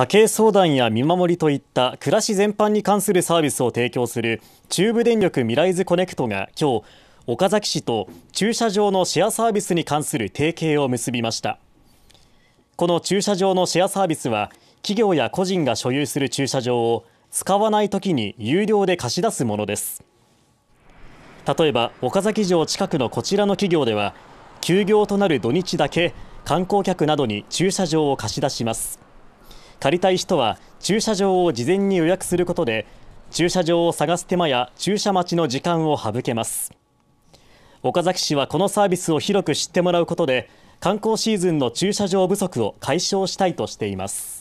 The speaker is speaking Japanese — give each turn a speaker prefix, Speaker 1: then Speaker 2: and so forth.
Speaker 1: 家計相談や見守りといった暮らし全般に関するサービスを提供する中部電力未来ズコネクトが今日岡崎市と駐車場のシェアサービスに関する提携を結びましたこの駐車場のシェアサービスは企業や個人が所有する駐車場を使わないときに有料で貸し出すものです例えば岡崎城近くのこちらの企業では休業となる土日だけ観光客などに駐車場を貸し出します借りたい人は駐車場を事前に予約することで駐車場を探す手間や駐車待ちの時間を省けます岡崎市はこのサービスを広く知ってもらうことで観光シーズンの駐車場不足を解消したいとしています